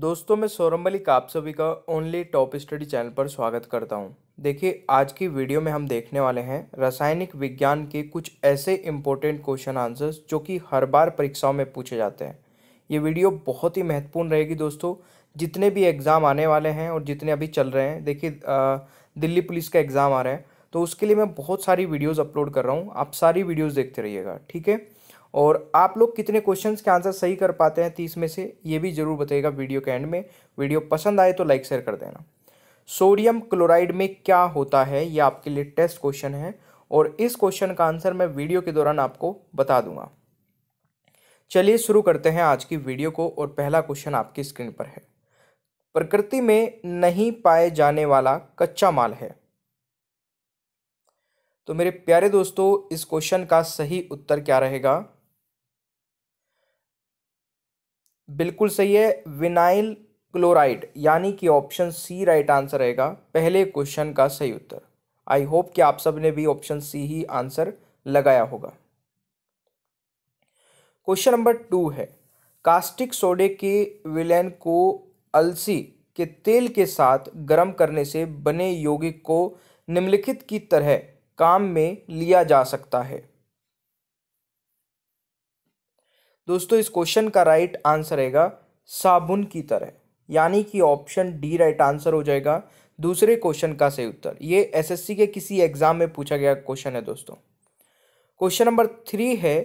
दोस्तों मैं सौरभ मलिक आप सभी का ओनली टॉप स्टडी चैनल पर स्वागत करता हूं। देखिए आज की वीडियो में हम देखने वाले हैं रासायनिक विज्ञान के कुछ ऐसे इम्पोर्टेंट क्वेश्चन आंसर्स जो कि हर बार परीक्षाओं में पूछे जाते हैं ये वीडियो बहुत ही महत्वपूर्ण रहेगी दोस्तों जितने भी एग्ज़ाम आने वाले हैं और जितने अभी चल रहे हैं देखिए दिल्ली पुलिस का एग्ज़ाम आ रहा है तो उसके लिए मैं बहुत सारी वीडियोज़ अपलोड कर रहा हूँ आप सारी वीडियोज़ देखते रहिएगा ठीक है और आप लोग कितने क्वेश्चंस के आंसर सही कर पाते हैं तीस में से ये भी ज़रूर बताइएगा वीडियो के एंड में वीडियो पसंद आए तो लाइक शेयर कर देना सोडियम क्लोराइड में क्या होता है ये आपके लिए टेस्ट क्वेश्चन है और इस क्वेश्चन का आंसर मैं वीडियो के दौरान आपको बता दूंगा चलिए शुरू करते हैं आज की वीडियो को और पहला क्वेश्चन आपकी स्क्रीन पर है प्रकृति में नहीं पाए जाने वाला कच्चा माल है तो मेरे प्यारे दोस्तों इस क्वेश्चन का सही उत्तर क्या रहेगा बिल्कुल सही है विनाइल क्लोराइड यानी कि ऑप्शन सी राइट आंसर रहेगा पहले क्वेश्चन का सही उत्तर आई होप कि आप सब ने भी ऑप्शन सी ही आंसर लगाया होगा क्वेश्चन नंबर टू है कास्टिक सोडे के विलयन को अलसी के तेल के साथ गर्म करने से बने यौगिक को निम्नलिखित की तरह काम में लिया जा सकता है दोस्तों इस क्वेश्चन का राइट आंसर रहेगा साबुन की तरह यानी कि ऑप्शन डी राइट आंसर हो जाएगा दूसरे क्वेश्चन का सही उत्तर ये एसएससी के किसी एग्जाम में पूछा गया क्वेश्चन है दोस्तों क्वेश्चन नंबर थ्री है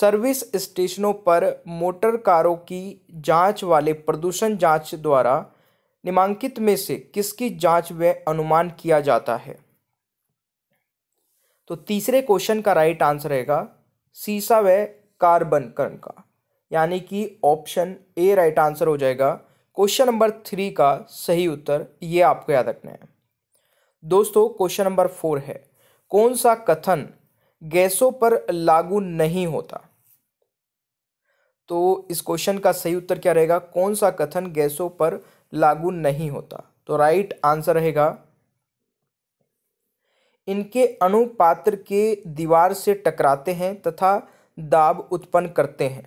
सर्विस स्टेशनों पर मोटर कारों की जांच वाले प्रदूषण जांच द्वारा निमांकित में से किसकी जांच व अनुमान किया जाता है तो तीसरे क्वेश्चन का राइट आंसर रहेगा सीसा व कार्बन कर्ण का यानी कि ऑप्शन ए राइट आंसर हो जाएगा क्वेश्चन नंबर थ्री का सही उत्तर ये आपको याद रखना है दोस्तों क्वेश्चन नंबर फोर है कौन सा कथन गैसों पर लागू नहीं होता तो इस क्वेश्चन का सही उत्तर क्या रहेगा कौन सा कथन गैसों पर लागू नहीं होता तो राइट आंसर रहेगा इनके अणुपात्र के दीवार से टकराते हैं तथा दाब उत्पन्न करते हैं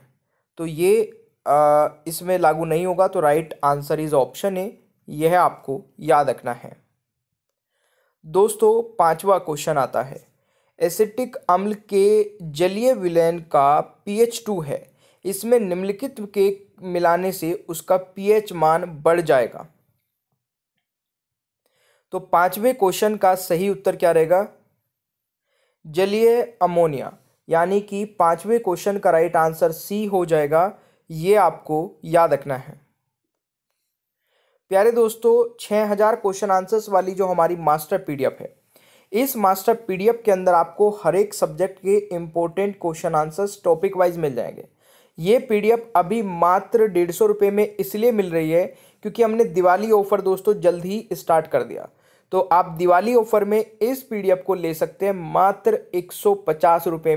तो ये इसमें लागू नहीं होगा तो right answer is option A यह आपको याद रखना है दोस्तों पांचवा क्वेश्चन आता है एसिटिक अम्ल के जलीय विलयन का पीएच टू है इसमें निम्नलिखित के मिलाने से उसका पीएच मान बढ़ जाएगा तो पाँचवें क्वेश्चन का सही उत्तर क्या रहेगा जलीय अमोनिया यानी कि पांचवें क्वेश्चन का राइट आंसर सी हो जाएगा ये आपको याद रखना है प्यारे दोस्तों छह हज़ार क्वेश्चन आंसर्स वाली जो हमारी मास्टर पीडीएफ है इस मास्टर पीडीएफ के अंदर आपको हर एक सब्जेक्ट के important question answers topic wise मिल जाएंगे ये पीडीएफ अभी मात्र डेढ़ सौ रुपये में इसलिए मिल रही है क्योंकि हमने दिवाली ऑफर दोस्तों जल्द ही स्टार्ट कर दिया तो आप दिवाली ऑफर में इस पीडीएफ को ले सकते हैं मात्र एक सौ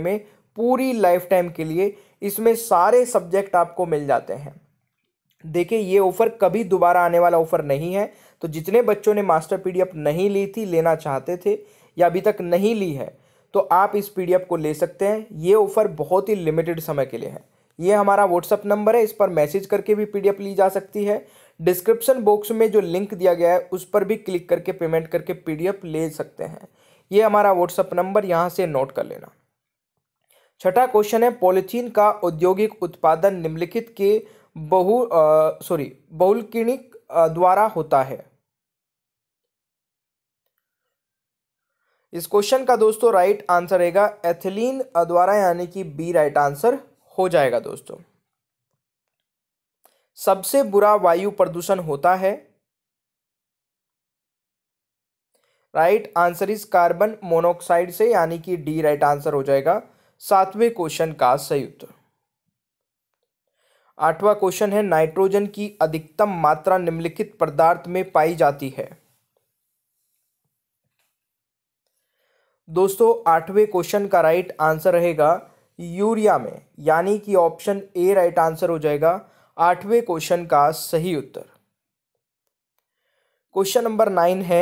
में पूरी लाइफ टाइम के लिए इसमें सारे सब्जेक्ट आपको मिल जाते हैं देखिए ये ऑफ़र कभी दोबारा आने वाला ऑफ़र नहीं है तो जितने बच्चों ने मास्टर पीडीएफ नहीं ली थी लेना चाहते थे या अभी तक नहीं ली है तो आप इस पीडीएफ को ले सकते हैं ये ऑफ़र बहुत ही लिमिटेड समय के लिए है ये हमारा व्हाट्सअप नंबर है इस पर मैसेज करके भी पीडीएफ ली जा सकती है डिस्क्रिप्शन बॉक्स में जो लिंक दिया गया है उस पर भी क्लिक करके पेमेंट करके पीडीएफ ले सकते हैं ये हमारा व्हाट्सअप नंबर यहाँ से नोट कर लेना छठा क्वेश्चन है पॉलीथीन का औद्योगिक उत्पादन निम्नलिखित के बहु सॉरी बहुलकिणिक द्वारा होता है इस क्वेश्चन का दोस्तों राइट आंसर रहेगा एथिलीन द्वारा यानी कि बी राइट आंसर हो जाएगा दोस्तों सबसे बुरा वायु प्रदूषण होता है right answer is carbon monoxide से यानी कि डी राइट आंसर हो जाएगा सातवें क्वेश्चन का सही उत्तर आठवां क्वेश्चन है नाइट्रोजन की अधिकतम मात्रा निम्नलिखित पदार्थ में पाई जाती है दोस्तों आठवें क्वेश्चन का राइट आंसर रहेगा यूरिया में यानी कि ऑप्शन ए राइट आंसर हो जाएगा आठवें क्वेश्चन का सही उत्तर क्वेश्चन नंबर नाइन है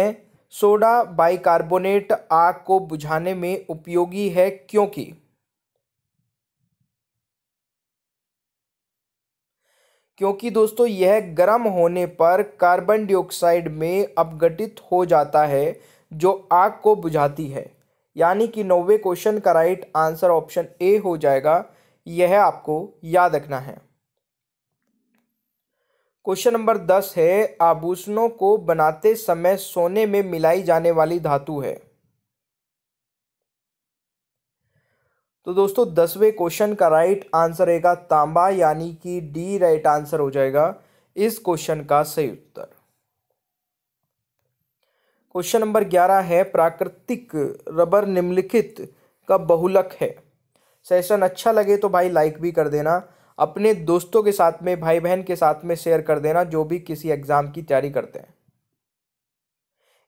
सोडा बाइकार्बोनेट आग को बुझाने में उपयोगी है क्योंकि क्योंकि दोस्तों यह गर्म होने पर कार्बन डाइऑक्साइड में अपघटित हो जाता है जो आग को बुझाती है यानी कि नौवे क्वेश्चन का राइट आंसर ऑप्शन ए हो जाएगा यह आपको याद रखना है क्वेश्चन नंबर दस है आभूषणों को बनाते समय सोने में मिलाई जाने वाली धातु है तो दोस्तों दसवें क्वेश्चन का राइट आंसर रहेगा तांबा यानी कि डी राइट आंसर हो जाएगा इस क्वेश्चन का सही उत्तर क्वेश्चन नंबर ग्यारह है प्राकृतिक रबर निम्नलिखित का बहुलक है सेशन अच्छा लगे तो भाई लाइक भी कर देना अपने दोस्तों के साथ में भाई बहन के साथ में शेयर कर देना जो भी किसी एग्ज़ाम की तैयारी करते हैं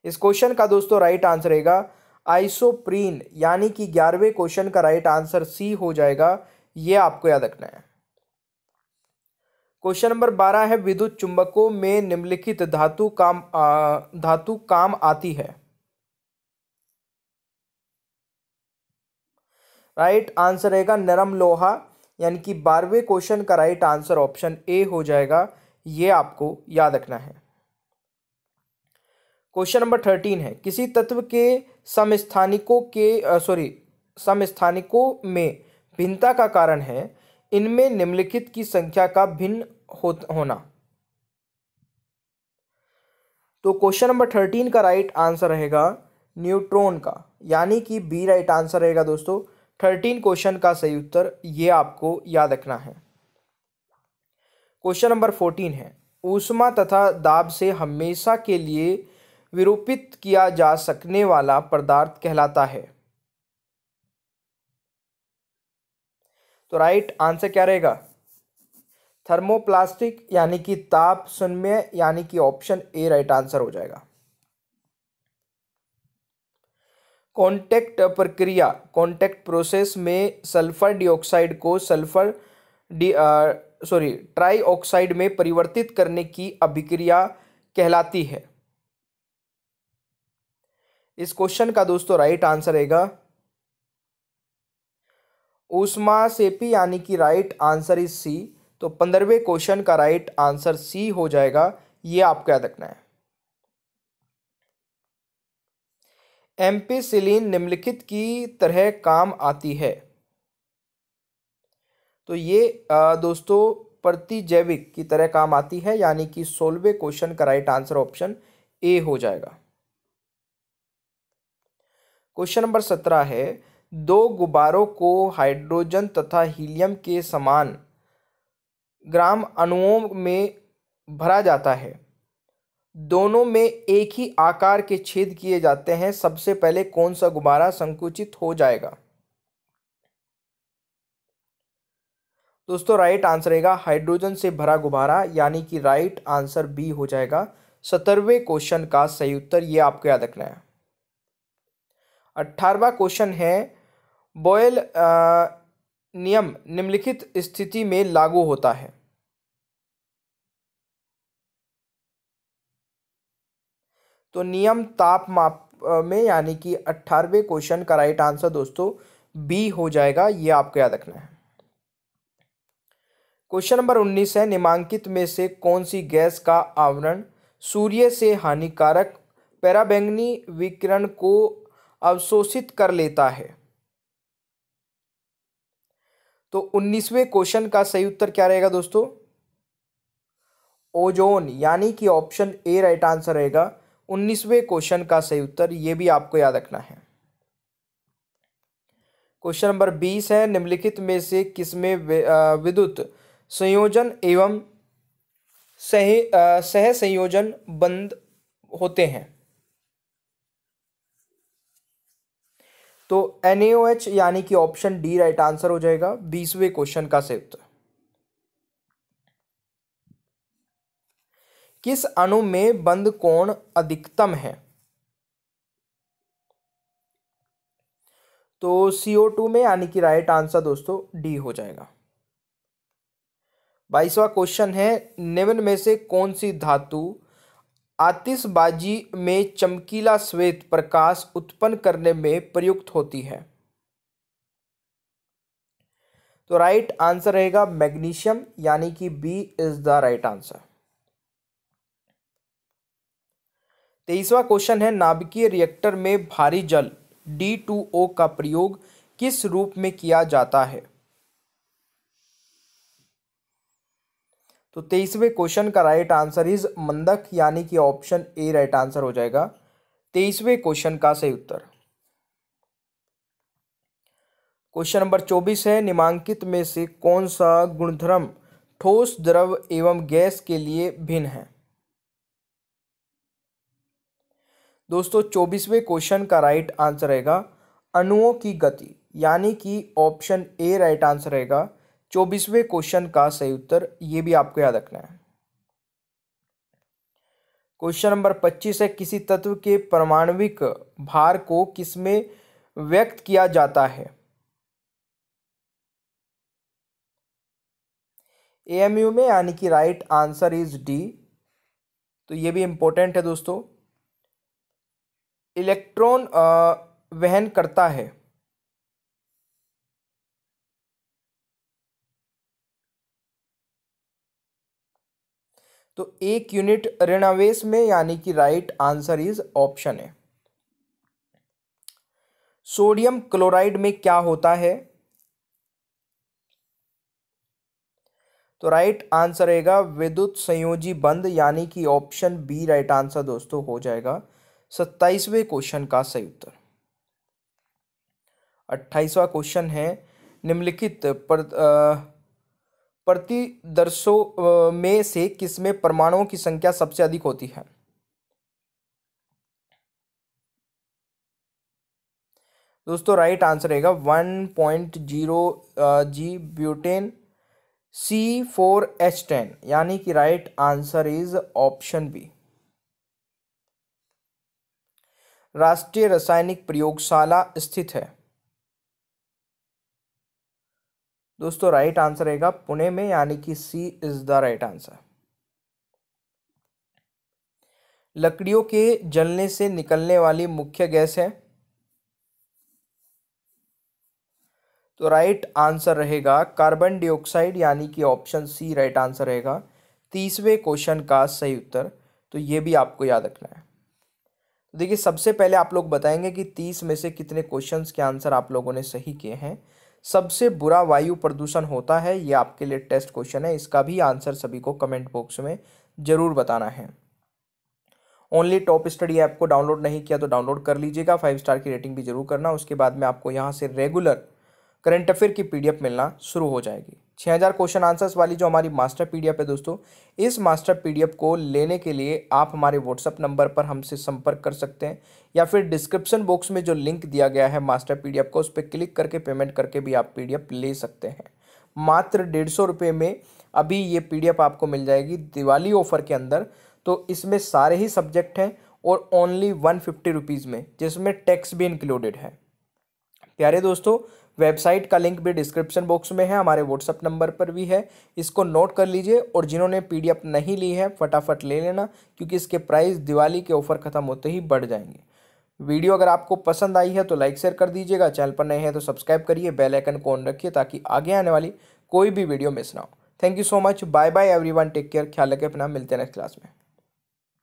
इस क्वेश्चन का दोस्तों राइट आंसर रहेगा आइसोप्रीन यानी कि ग्यारहवें क्वेश्चन का राइट आंसर सी हो जाएगा यह आपको याद रखना है क्वेश्चन नंबर बारह है विद्युत चुंबकों में निम्नलिखित धातु काम आ, धातु काम आती है राइट आंसर रहेगा नरम लोहा यानी कि बारहवें क्वेश्चन का राइट आंसर ऑप्शन ए हो जाएगा ये आपको याद रखना है क्वेश्चन नंबर थर्टीन है किसी तत्व के समस्थानिकों के सॉरी समस्थानिकों में भिन्नता का कारण है इनमें निम्नलिखित की संख्या का भिन्न हो, होना तो क्वेश्चन नंबर थर्टीन का राइट आंसर रहेगा न्यूट्रॉन का यानी कि बी राइट आंसर रहेगा दोस्तों थर्टीन क्वेश्चन का सही उत्तर ये आपको याद रखना है क्वेश्चन नंबर फोर्टीन है ऊष्मा तथा दाब से हमेशा के लिए विरूपित किया जा सकने वाला पदार्थ कहलाता है तो राइट आंसर क्या रहेगा थर्मोप्लास्टिक यानी कि ताप सुनमय यानी कि ऑप्शन ए राइट आंसर हो जाएगा कॉन्टैक्ट प्रक्रिया कॉन्टैक्ट प्रोसेस में सल्फर डिऑक्साइड को sulphur di sorry trioxide में परिवर्तित करने की अभिक्रिया कहलाती है इस क्वेश्चन का दोस्तों राइट आंसर रहेगा ऊष्मा सेपी यानी कि राइट आंसर इज सी तो पंद्रहवें क्वेश्चन का राइट आंसर सी हो जाएगा ये आपको याद रखना है एम्पीसिलीन निम्नलिखित की तरह काम आती है तो ये दोस्तों प्रतिजैविक की तरह काम आती है यानी कि सोलवे क्वेश्चन का राइट आंसर ऑप्शन ए हो जाएगा क्वेश्चन नंबर सत्रह है दो गुब्बारों को हाइड्रोजन तथा हीलियम के समान ग्राम अणुओं में भरा जाता है दोनों में एक ही आकार के छेद किए जाते हैं सबसे पहले कौन सा गुब्बारा संकुचित हो जाएगा दोस्तों राइट आंसर रहेगा हाइड्रोजन से भरा गुब्बारा यानी कि राइट आंसर बी हो जाएगा सत्रहवें क्वेश्चन का सही उत्तर ये आपको याद रखना है अट्ठारहवा क्वेश्चन है बॉयल नियम निम्नलिखित स्थिति में लागू होता है तो नियम ताप माप में यानी कि अट्ठारहवें क्वेश्चन का राइट आंसर दोस्तों बी हो जाएगा ये आपको याद रखना है क्वेश्चन नंबर उन्नीस है निमांकित में से कौन सी गैस का आवरण सूर्य से हानिकारक पैराबैंगनी विकिरण को अवशोषित कर लेता है तो उन्नीसवें क्वेश्चन का सही उत्तर क्या रहेगा दोस्तों ओजोन यानी कि ऑप्शन ए राइट आंसर रहेगा उन्नीसवें क्वेश्चन का सही उत्तर ये भी आपको याद रखना है क्वेश्चन नंबर बीस है निम्नलिखित में से किसमें विद्युत संयोजन एवं सह सह संयोजन बंद होते हैं तो एन यानी कि ऑप्शन डी राइट आंसर हो जाएगा बीसवें क्वेश्चन का सही उत्तर किस अणु में बंद कोण अधिकतम है तो सीओ टू में यानी कि राइट आंसर दोस्तों डी हो जाएगा बाईसवा क्वेश्चन है निम्न में से कौन सी धातु आतिशबाजी में चमकीला श्वेत प्रकाश उत्पन्न करने में प्रयुक्त होती है तो राइट आंसर रहेगा मैग्नीशियम यानी कि B is the right answer तेईसवा क्वेश्चन है नाभिकीय रिएक्टर में भारी जल डी टू ओ का प्रयोग किस रूप में किया जाता है तो तेईसवें क्वेश्चन का राइट आंसर इज मंदक यानी कि ऑप्शन ए राइट आंसर हो जाएगा तेईसवें क्वेश्चन का सही उत्तर क्वेश्चन नंबर चौबीस है निमांकित में से कौन सा गुणधर्म ठोस द्रव एवं गैस के लिए भिन्न है दोस्तों चौबीसवें क्वेश्चन का राइट आंसर रहेगा अणुओं की गति यानी कि ऑप्शन ए राइट आंसर रहेगा चौबीसवें क्वेश्चन का सही उत्तर ये भी आपको याद रखना है क्वेश्चन नंबर पच्चीस है किसी तत्व के परमाणविक भार को किसमें व्यक्त किया जाता है एएमयू में यानी कि राइट आंसर इज डी तो ये भी इंपॉर्टेंट है दोस्तों इलेक्ट्रॉन वहन करता है तो एक यूनिट ऋणावेश में यानी कि राइट आंसर इज ऑप्शन है सोडियम क्लोराइड में क्या होता है तो राइट आंसर रहेगा विद्युत संयोजी बंद यानी कि ऑप्शन बी राइट आंसर दोस्तों हो जाएगा सत्ताईसवें क्वेश्चन का सही उत्तर अट्ठाईसवा क्वेश्चन है निम्नलिखित पर, प्रतिदर्शों में से किसमें परमाणुओं की संख्या सबसे अधिक होती है दोस्तों राइट आंसर रहेगा one point zero G butane C four H ten यानी कि right answer is option B राष्ट्रीय रासायनिक प्रयोगशाला स्थित है दोस्तों राइट आंसर रहेगा पुणे में यानी कि C is the right answer लकड़ियों के जलने से निकलने वाली मुख्य गैस है तो राइट आंसर रहेगा कार्बन डाइऑक्साइड यानी कि ऑप्शन सी राइट आंसर रहेगा तीसवें क्वेश्चन का सही उत्तर तो ये भी आपको याद रखना है तो देखिए सबसे पहले आप लोग बताएंगे कि तीस में से कितने क्वेश्चन के आंसर आप लोगों ने सही किए हैं सबसे बुरा वायु प्रदूषण होता है ये आपके लिए टेस्ट क्वेश्चन है इसका भी आंसर सभी को कमेंट बॉक्स में ज़रूर बताना है ओनली टॉप स्टडी ऐप को डाउनलोड नहीं किया तो डाउनलोड कर लीजिएगा फाइव स्टार की रेटिंग भी जरूर करना उसके बाद में आपको यहाँ से रेगुलर करंट अफेयर की पीडीएफ मिलना शुरू हो जाएगी छः हज़ार क्वेश्चन आंसर्स वाली जो हमारी मास्टर पीडीएफ है दोस्तों इस मास्टर पीडीएफ को लेने के लिए आप हमारे व्हाट्सअप नंबर पर हमसे संपर्क कर सकते हैं या फिर डिस्क्रिप्शन बॉक्स में जो लिंक दिया गया है मास्टर पीडीएफ को उस पर क्लिक करके पेमेंट करके भी आप पीडीएफ ले सकते हैं मात्र डेढ़ सौ रुपये में अभी ये पी आपको मिल जाएगी दिवाली ऑफर के अंदर तो इसमें सारे ही सब्जेक्ट हैं और ओनली वन फिफ्टी रुपीज़ में जिसमें टैक्स भी इंक्लूडेड है प्यारे दोस्तों वेबसाइट का लिंक भी डिस्क्रिप्शन बॉक्स में है हमारे व्हाट्सअप नंबर पर भी है इसको नोट कर लीजिए और जिन्होंने पीडीएफ नहीं ली है फटाफट ले लेना क्योंकि इसके प्राइस दिवाली के ऑफर ख़त्म होते ही बढ़ जाएंगे वीडियो अगर आपको पसंद आई है तो लाइक शेयर कर दीजिएगा चैनल पर नए हैं तो सब्सक्राइब करिए बेल आइकन को ऑन रखिए ताकि आगे आने वाली कोई भी वीडियो मिस ना हो thank you so much bye bye everyone take care ख्याल रखें अपना मिलते हैं नेक्स्ट क्लास में